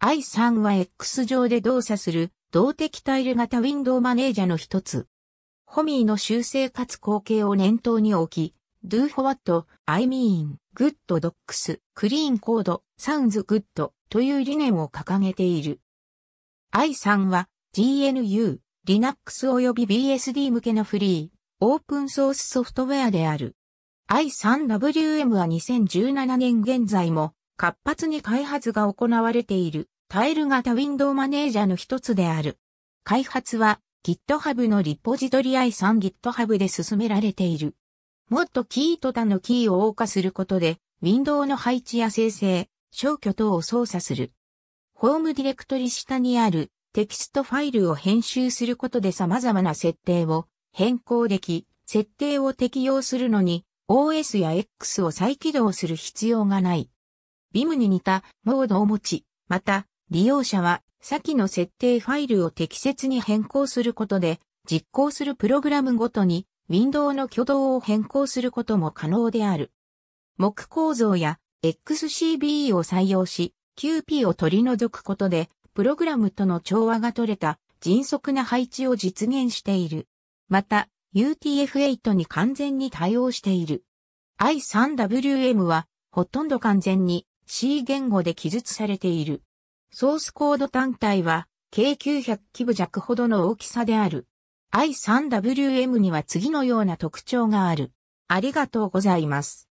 i3 は X 上で動作する動的タイル型ウィンドウマネージャの一つ。ホミーの修正かつ後継を念頭に置き、do for what, I mean, good docs, clean code, sounds good という理念を掲げている。i3 は GNU、Linux 及び BSD 向けのフリー、オープンソースソフトウェアである。i3WM は2017年現在も活発に開発が行われているタイル型ウィンドウマネージャーの一つである。開発は GitHub のリポジトリ i3GitHub で進められている。もっとキーと他のキーを謳歌することで、ウィンドウの配置や生成、消去等を操作する。ホームディレクトリ下にあるテキストファイルを編集することで様々な設定を変更でき、設定を適用するのに OS や X を再起動する必要がない。ビムに似たモードを持ち、また、利用者は、先の設定ファイルを適切に変更することで、実行するプログラムごとに、ウィンドウの挙動を変更することも可能である。木構造や XCB e を採用し、QP を取り除くことで、プログラムとの調和が取れた迅速な配置を実現している。また、UTF-8 に完全に対応している。i3WM は、ほとんど完全に C 言語で記述されている。ソースコード単体は、計900基部弱ほどの大きさである。i3WM には次のような特徴がある。ありがとうございます。